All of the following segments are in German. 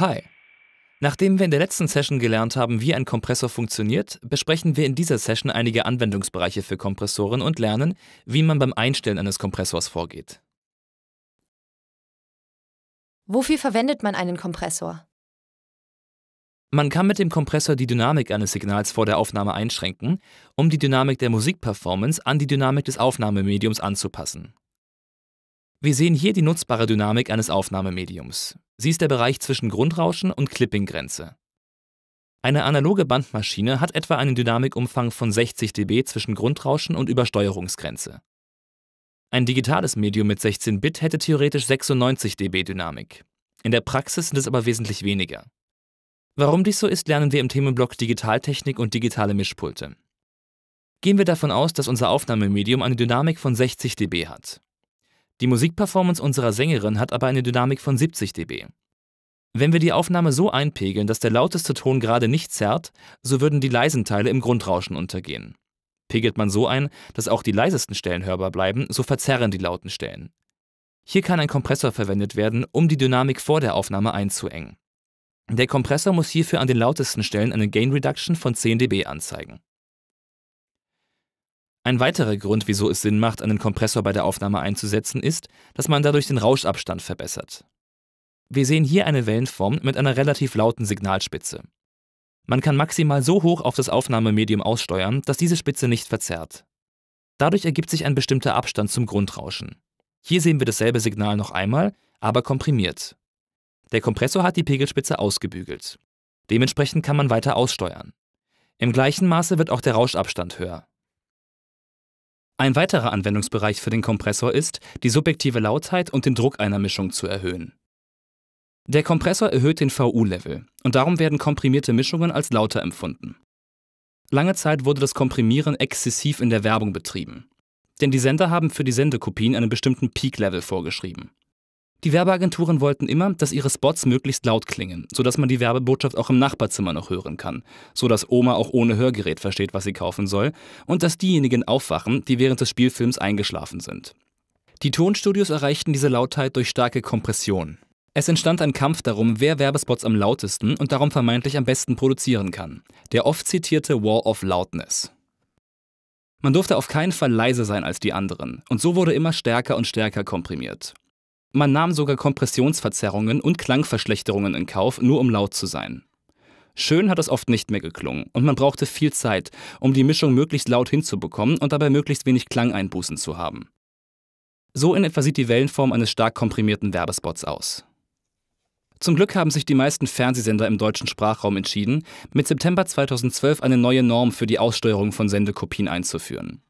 Hi. Nachdem wir in der letzten Session gelernt haben, wie ein Kompressor funktioniert, besprechen wir in dieser Session einige Anwendungsbereiche für Kompressoren und lernen, wie man beim Einstellen eines Kompressors vorgeht. Wofür verwendet man einen Kompressor? Man kann mit dem Kompressor die Dynamik eines Signals vor der Aufnahme einschränken, um die Dynamik der Musikperformance an die Dynamik des Aufnahmemediums anzupassen. Wir sehen hier die nutzbare Dynamik eines Aufnahmemediums. Sie ist der Bereich zwischen Grundrauschen und Clipping-Grenze. Eine analoge Bandmaschine hat etwa einen Dynamikumfang von 60 dB zwischen Grundrauschen und Übersteuerungsgrenze. Ein digitales Medium mit 16 Bit hätte theoretisch 96 dB Dynamik. In der Praxis sind es aber wesentlich weniger. Warum dies so ist, lernen wir im Themenblock Digitaltechnik und digitale Mischpulte. Gehen wir davon aus, dass unser Aufnahmemedium eine Dynamik von 60 dB hat. Die Musikperformance unserer Sängerin hat aber eine Dynamik von 70 dB. Wenn wir die Aufnahme so einpegeln, dass der lauteste Ton gerade nicht zerrt, so würden die leisen Teile im Grundrauschen untergehen. Pegelt man so ein, dass auch die leisesten Stellen hörbar bleiben, so verzerren die lauten Stellen. Hier kann ein Kompressor verwendet werden, um die Dynamik vor der Aufnahme einzuengen. Der Kompressor muss hierfür an den lautesten Stellen eine Gain Reduction von 10 dB anzeigen. Ein weiterer Grund, wieso es Sinn macht, einen Kompressor bei der Aufnahme einzusetzen, ist, dass man dadurch den Rauschabstand verbessert. Wir sehen hier eine Wellenform mit einer relativ lauten Signalspitze. Man kann maximal so hoch auf das Aufnahmemedium aussteuern, dass diese Spitze nicht verzerrt. Dadurch ergibt sich ein bestimmter Abstand zum Grundrauschen. Hier sehen wir dasselbe Signal noch einmal, aber komprimiert. Der Kompressor hat die Pegelspitze ausgebügelt. Dementsprechend kann man weiter aussteuern. Im gleichen Maße wird auch der Rauschabstand höher. Ein weiterer Anwendungsbereich für den Kompressor ist, die subjektive Lautheit und den Druck einer Mischung zu erhöhen. Der Kompressor erhöht den VU-Level und darum werden komprimierte Mischungen als lauter empfunden. Lange Zeit wurde das Komprimieren exzessiv in der Werbung betrieben. Denn die Sender haben für die Sendekopien einen bestimmten Peak-Level vorgeschrieben. Die Werbeagenturen wollten immer, dass ihre Spots möglichst laut klingen, sodass man die Werbebotschaft auch im Nachbarzimmer noch hören kann, sodass Oma auch ohne Hörgerät versteht, was sie kaufen soll, und dass diejenigen aufwachen, die während des Spielfilms eingeschlafen sind. Die Tonstudios erreichten diese Lautheit durch starke Kompression. Es entstand ein Kampf darum, wer Werbespots am lautesten und darum vermeintlich am besten produzieren kann. Der oft zitierte War of Loudness. Man durfte auf keinen Fall leiser sein als die anderen, und so wurde immer stärker und stärker komprimiert. Man nahm sogar Kompressionsverzerrungen und Klangverschlechterungen in Kauf, nur um laut zu sein. Schön hat es oft nicht mehr geklungen und man brauchte viel Zeit, um die Mischung möglichst laut hinzubekommen und dabei möglichst wenig Klangeinbußen zu haben. So in etwa sieht die Wellenform eines stark komprimierten Werbespots aus. Zum Glück haben sich die meisten Fernsehsender im deutschen Sprachraum entschieden, mit September 2012 eine neue Norm für die Aussteuerung von Sendekopien einzuführen.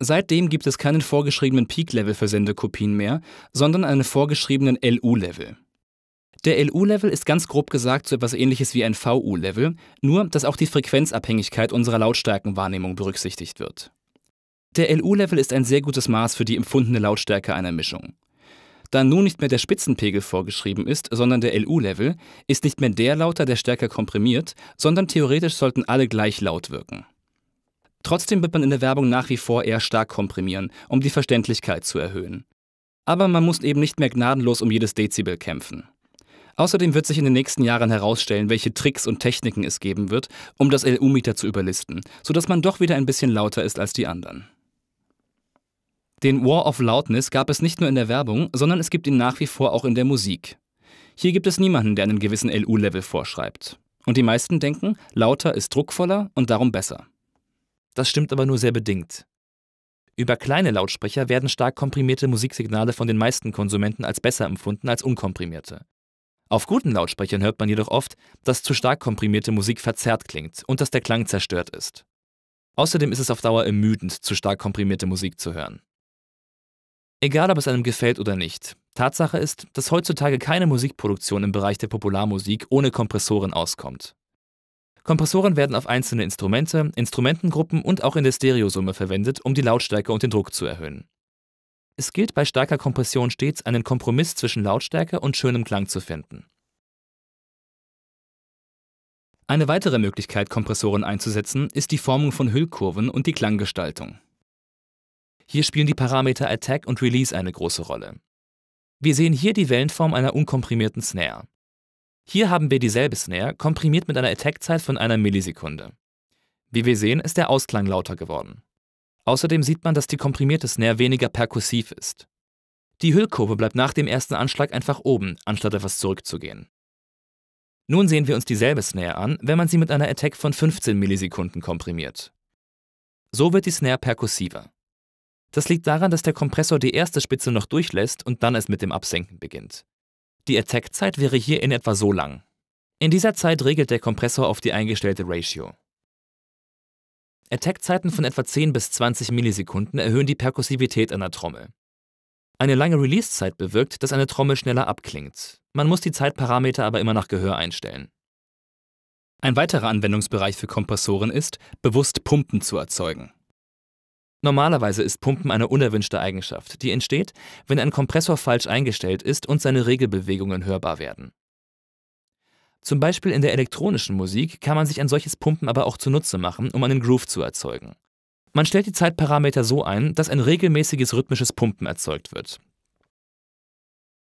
Seitdem gibt es keinen vorgeschriebenen Peak-Level für Sendekopien mehr, sondern einen vorgeschriebenen LU-Level. Der LU-Level ist ganz grob gesagt so etwas ähnliches wie ein VU-Level, nur dass auch die Frequenzabhängigkeit unserer Lautstärkenwahrnehmung berücksichtigt wird. Der LU-Level ist ein sehr gutes Maß für die empfundene Lautstärke einer Mischung. Da nun nicht mehr der Spitzenpegel vorgeschrieben ist, sondern der LU-Level, ist nicht mehr der lauter, der stärker komprimiert, sondern theoretisch sollten alle gleich laut wirken. Trotzdem wird man in der Werbung nach wie vor eher stark komprimieren, um die Verständlichkeit zu erhöhen. Aber man muss eben nicht mehr gnadenlos um jedes Dezibel kämpfen. Außerdem wird sich in den nächsten Jahren herausstellen, welche Tricks und Techniken es geben wird, um das LU-Meter zu überlisten, sodass man doch wieder ein bisschen lauter ist als die anderen. Den War of Loudness gab es nicht nur in der Werbung, sondern es gibt ihn nach wie vor auch in der Musik. Hier gibt es niemanden, der einen gewissen LU-Level vorschreibt. Und die meisten denken, lauter ist druckvoller und darum besser. Das stimmt aber nur sehr bedingt. Über kleine Lautsprecher werden stark komprimierte Musiksignale von den meisten Konsumenten als besser empfunden als unkomprimierte. Auf guten Lautsprechern hört man jedoch oft, dass zu stark komprimierte Musik verzerrt klingt und dass der Klang zerstört ist. Außerdem ist es auf Dauer ermüdend, zu stark komprimierte Musik zu hören. Egal, ob es einem gefällt oder nicht, Tatsache ist, dass heutzutage keine Musikproduktion im Bereich der Popularmusik ohne Kompressoren auskommt. Kompressoren werden auf einzelne Instrumente, Instrumentengruppen und auch in der Stereosumme verwendet, um die Lautstärke und den Druck zu erhöhen. Es gilt bei starker Kompression stets, einen Kompromiss zwischen Lautstärke und schönem Klang zu finden. Eine weitere Möglichkeit, Kompressoren einzusetzen, ist die Formung von Hüllkurven und die Klanggestaltung. Hier spielen die Parameter Attack und Release eine große Rolle. Wir sehen hier die Wellenform einer unkomprimierten Snare. Hier haben wir dieselbe Snare, komprimiert mit einer Attack-Zeit von einer Millisekunde. Wie wir sehen, ist der Ausklang lauter geworden. Außerdem sieht man, dass die komprimierte Snare weniger perkussiv ist. Die Hüllkurve bleibt nach dem ersten Anschlag einfach oben, anstatt etwas zurückzugehen. Nun sehen wir uns dieselbe Snare an, wenn man sie mit einer Attack von 15 Millisekunden komprimiert. So wird die Snare perkussiver. Das liegt daran, dass der Kompressor die erste Spitze noch durchlässt und dann es mit dem Absenken beginnt. Die Attack-Zeit wäre hier in etwa so lang. In dieser Zeit regelt der Kompressor auf die eingestellte Ratio. Attack-Zeiten von etwa 10 bis 20 Millisekunden erhöhen die Perkussivität einer Trommel. Eine lange Release-Zeit bewirkt, dass eine Trommel schneller abklingt. Man muss die Zeitparameter aber immer nach Gehör einstellen. Ein weiterer Anwendungsbereich für Kompressoren ist, bewusst Pumpen zu erzeugen. Normalerweise ist Pumpen eine unerwünschte Eigenschaft, die entsteht, wenn ein Kompressor falsch eingestellt ist und seine Regelbewegungen hörbar werden. Zum Beispiel in der elektronischen Musik kann man sich ein solches Pumpen aber auch zunutze machen, um einen Groove zu erzeugen. Man stellt die Zeitparameter so ein, dass ein regelmäßiges rhythmisches Pumpen erzeugt wird.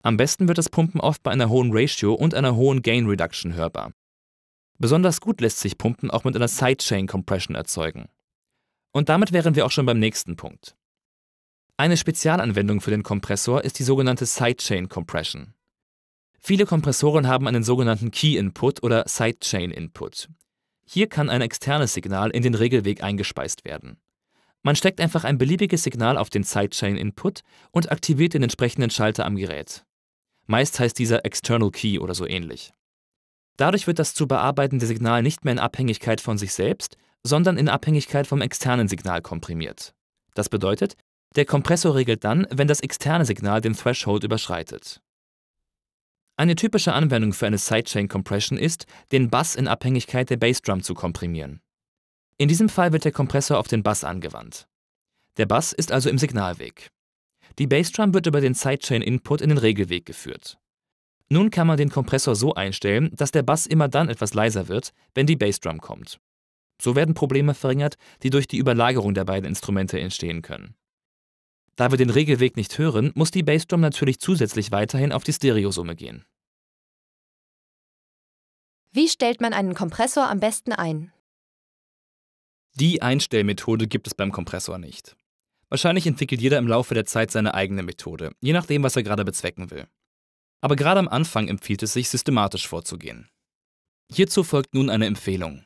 Am besten wird das Pumpen oft bei einer hohen Ratio und einer hohen Gain Reduction hörbar. Besonders gut lässt sich Pumpen auch mit einer Sidechain Compression erzeugen. Und damit wären wir auch schon beim nächsten Punkt. Eine Spezialanwendung für den Kompressor ist die sogenannte Sidechain Compression. Viele Kompressoren haben einen sogenannten Key Input oder Sidechain Input. Hier kann ein externes Signal in den Regelweg eingespeist werden. Man steckt einfach ein beliebiges Signal auf den Sidechain Input und aktiviert den entsprechenden Schalter am Gerät. Meist heißt dieser External Key oder so ähnlich. Dadurch wird das zu bearbeitende Signal nicht mehr in Abhängigkeit von sich selbst, sondern in Abhängigkeit vom externen Signal komprimiert. Das bedeutet, der Kompressor regelt dann, wenn das externe Signal den Threshold überschreitet. Eine typische Anwendung für eine Sidechain Compression ist, den Bass in Abhängigkeit der Bassdrum zu komprimieren. In diesem Fall wird der Kompressor auf den Bass angewandt. Der Bass ist also im Signalweg. Die Bassdrum wird über den Sidechain Input in den Regelweg geführt. Nun kann man den Kompressor so einstellen, dass der Bass immer dann etwas leiser wird, wenn die Bassdrum kommt. So werden Probleme verringert, die durch die Überlagerung der beiden Instrumente entstehen können. Da wir den Regelweg nicht hören, muss die Bassdrum natürlich zusätzlich weiterhin auf die Stereosumme gehen. Wie stellt man einen Kompressor am besten ein? Die Einstellmethode gibt es beim Kompressor nicht. Wahrscheinlich entwickelt jeder im Laufe der Zeit seine eigene Methode, je nachdem, was er gerade bezwecken will. Aber gerade am Anfang empfiehlt es sich, systematisch vorzugehen. Hierzu folgt nun eine Empfehlung.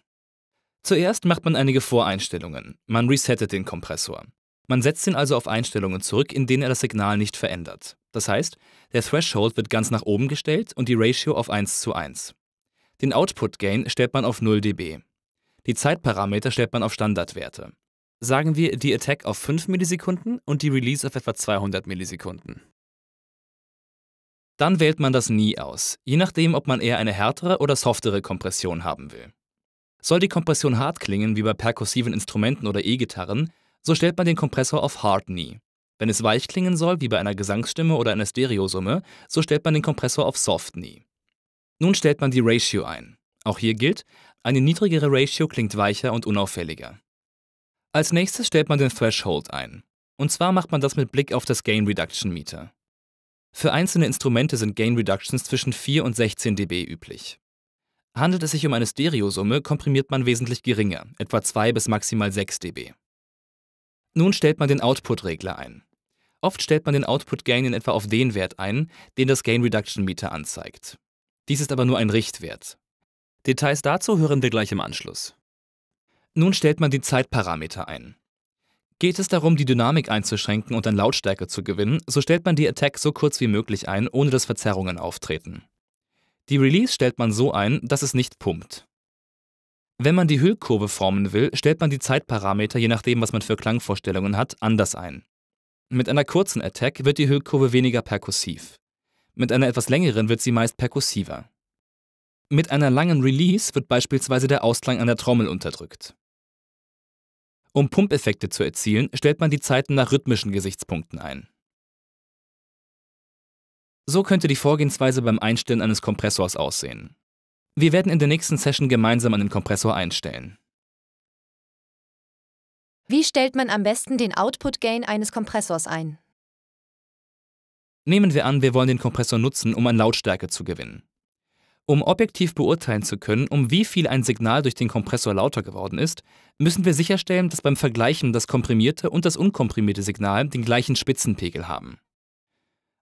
Zuerst macht man einige Voreinstellungen. Man resettet den Kompressor. Man setzt ihn also auf Einstellungen zurück, in denen er das Signal nicht verändert. Das heißt, der Threshold wird ganz nach oben gestellt und die Ratio auf 1 zu 1. Den Output Gain stellt man auf 0 dB. Die Zeitparameter stellt man auf Standardwerte. Sagen wir die Attack auf 5 Millisekunden und die Release auf etwa 200 Millisekunden. Dann wählt man das Nie aus, je nachdem, ob man eher eine härtere oder softere Kompression haben will. Soll die Kompression hart klingen, wie bei perkussiven Instrumenten oder E-Gitarren, so stellt man den Kompressor auf Hard Knee. Wenn es weich klingen soll, wie bei einer Gesangsstimme oder einer Stereosumme, so stellt man den Kompressor auf Soft Knee. Nun stellt man die Ratio ein. Auch hier gilt, eine niedrigere Ratio klingt weicher und unauffälliger. Als nächstes stellt man den Threshold ein. Und zwar macht man das mit Blick auf das Gain Reduction Meter. Für einzelne Instrumente sind Gain Reductions zwischen 4 und 16 dB üblich. Handelt es sich um eine Stereosumme, komprimiert man wesentlich geringer, etwa 2 bis maximal 6 dB. Nun stellt man den Output-Regler ein. Oft stellt man den Output-Gain in etwa auf den Wert ein, den das Gain Reduction Meter anzeigt. Dies ist aber nur ein Richtwert. Details dazu hören wir gleich im Anschluss. Nun stellt man die Zeitparameter ein. Geht es darum, die Dynamik einzuschränken und an Lautstärke zu gewinnen, so stellt man die Attack so kurz wie möglich ein, ohne dass Verzerrungen auftreten. Die Release stellt man so ein, dass es nicht pumpt. Wenn man die Hüllkurve formen will, stellt man die Zeitparameter, je nachdem, was man für Klangvorstellungen hat, anders ein. Mit einer kurzen Attack wird die Hüllkurve weniger perkussiv. Mit einer etwas längeren wird sie meist perkussiver. Mit einer langen Release wird beispielsweise der Ausklang an der Trommel unterdrückt. Um Pumpeffekte zu erzielen, stellt man die Zeiten nach rhythmischen Gesichtspunkten ein. So könnte die Vorgehensweise beim Einstellen eines Kompressors aussehen. Wir werden in der nächsten Session gemeinsam einen Kompressor einstellen. Wie stellt man am besten den Output-Gain eines Kompressors ein? Nehmen wir an, wir wollen den Kompressor nutzen, um an Lautstärke zu gewinnen. Um objektiv beurteilen zu können, um wie viel ein Signal durch den Kompressor lauter geworden ist, müssen wir sicherstellen, dass beim Vergleichen das komprimierte und das unkomprimierte Signal den gleichen Spitzenpegel haben.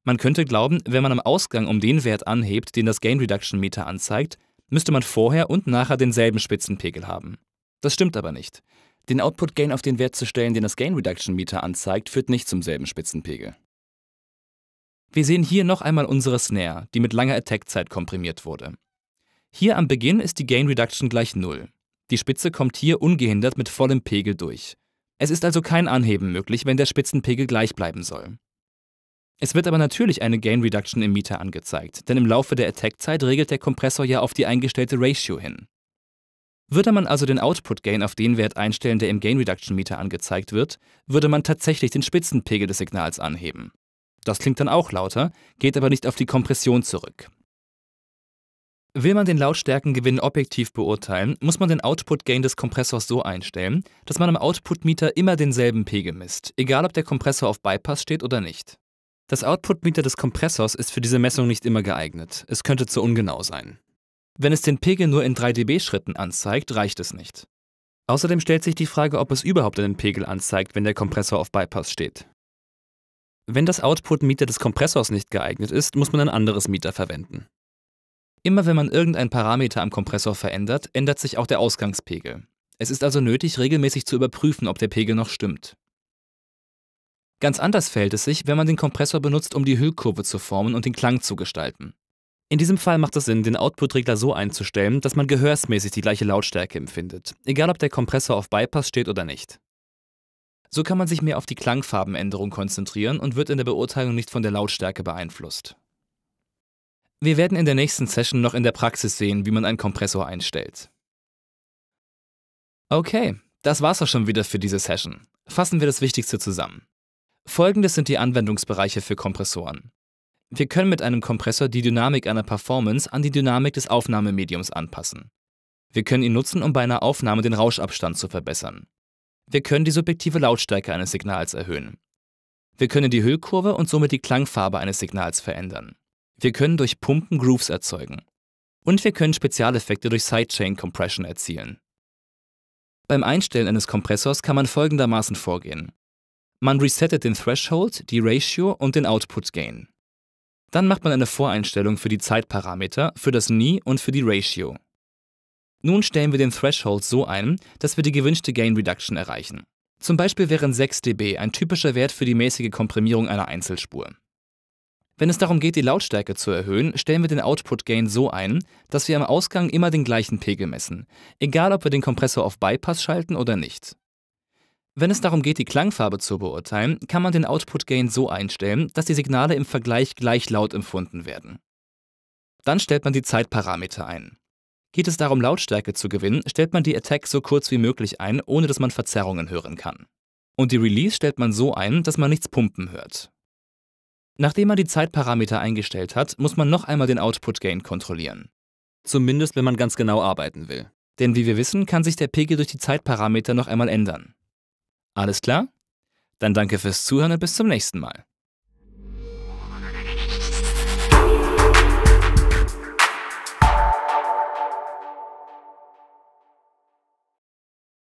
Man könnte glauben, wenn man am Ausgang um den Wert anhebt, den das Gain Reduction Meter anzeigt, müsste man vorher und nachher denselben Spitzenpegel haben. Das stimmt aber nicht. Den Output Gain auf den Wert zu stellen, den das Gain Reduction Meter anzeigt, führt nicht zum selben Spitzenpegel. Wir sehen hier noch einmal unsere Snare, die mit langer Attack-Zeit komprimiert wurde. Hier am Beginn ist die Gain Reduction gleich 0. Die Spitze kommt hier ungehindert mit vollem Pegel durch. Es ist also kein Anheben möglich, wenn der Spitzenpegel gleich bleiben soll. Es wird aber natürlich eine Gain Reduction im Meter angezeigt, denn im Laufe der Attack-Zeit regelt der Kompressor ja auf die eingestellte Ratio hin. Würde man also den Output Gain auf den Wert einstellen, der im Gain Reduction Meter angezeigt wird, würde man tatsächlich den Spitzenpegel des Signals anheben. Das klingt dann auch lauter, geht aber nicht auf die Kompression zurück. Will man den Lautstärkengewinn objektiv beurteilen, muss man den Output Gain des Kompressors so einstellen, dass man am Output Meter immer denselben Pegel misst, egal ob der Kompressor auf Bypass steht oder nicht. Das Output-Meter des Kompressors ist für diese Messung nicht immer geeignet. Es könnte zu ungenau sein. Wenn es den Pegel nur in 3 dB-Schritten anzeigt, reicht es nicht. Außerdem stellt sich die Frage, ob es überhaupt einen Pegel anzeigt, wenn der Kompressor auf Bypass steht. Wenn das Output-Meter des Kompressors nicht geeignet ist, muss man ein anderes Meter verwenden. Immer wenn man irgendein Parameter am Kompressor verändert, ändert sich auch der Ausgangspegel. Es ist also nötig, regelmäßig zu überprüfen, ob der Pegel noch stimmt. Ganz anders fällt es sich, wenn man den Kompressor benutzt, um die Hüllkurve zu formen und den Klang zu gestalten. In diesem Fall macht es Sinn, den Output-Regler so einzustellen, dass man gehörsmäßig die gleiche Lautstärke empfindet, egal ob der Kompressor auf Bypass steht oder nicht. So kann man sich mehr auf die Klangfarbenänderung konzentrieren und wird in der Beurteilung nicht von der Lautstärke beeinflusst. Wir werden in der nächsten Session noch in der Praxis sehen, wie man einen Kompressor einstellt. Okay, das war's auch schon wieder für diese Session. Fassen wir das Wichtigste zusammen. Folgendes sind die Anwendungsbereiche für Kompressoren. Wir können mit einem Kompressor die Dynamik einer Performance an die Dynamik des Aufnahmemediums anpassen. Wir können ihn nutzen, um bei einer Aufnahme den Rauschabstand zu verbessern. Wir können die subjektive Lautstärke eines Signals erhöhen. Wir können die Hüllkurve und somit die Klangfarbe eines Signals verändern. Wir können durch Pumpen Grooves erzeugen. Und wir können Spezialeffekte durch Sidechain Compression erzielen. Beim Einstellen eines Kompressors kann man folgendermaßen vorgehen. Man resettet den Threshold, die Ratio und den Output Gain. Dann macht man eine Voreinstellung für die Zeitparameter, für das Nie und für die Ratio. Nun stellen wir den Threshold so ein, dass wir die gewünschte Gain Reduction erreichen. Zum Beispiel wären 6 dB ein typischer Wert für die mäßige Komprimierung einer Einzelspur. Wenn es darum geht, die Lautstärke zu erhöhen, stellen wir den Output Gain so ein, dass wir am Ausgang immer den gleichen Pegel messen, egal ob wir den Kompressor auf Bypass schalten oder nicht. Wenn es darum geht, die Klangfarbe zu beurteilen, kann man den Output Gain so einstellen, dass die Signale im Vergleich gleich laut empfunden werden. Dann stellt man die Zeitparameter ein. Geht es darum, Lautstärke zu gewinnen, stellt man die Attack so kurz wie möglich ein, ohne dass man Verzerrungen hören kann. Und die Release stellt man so ein, dass man nichts pumpen hört. Nachdem man die Zeitparameter eingestellt hat, muss man noch einmal den Output Gain kontrollieren. Zumindest wenn man ganz genau arbeiten will. Denn wie wir wissen, kann sich der Pegel durch die Zeitparameter noch einmal ändern. Alles klar? Dann danke fürs Zuhören und bis zum nächsten Mal.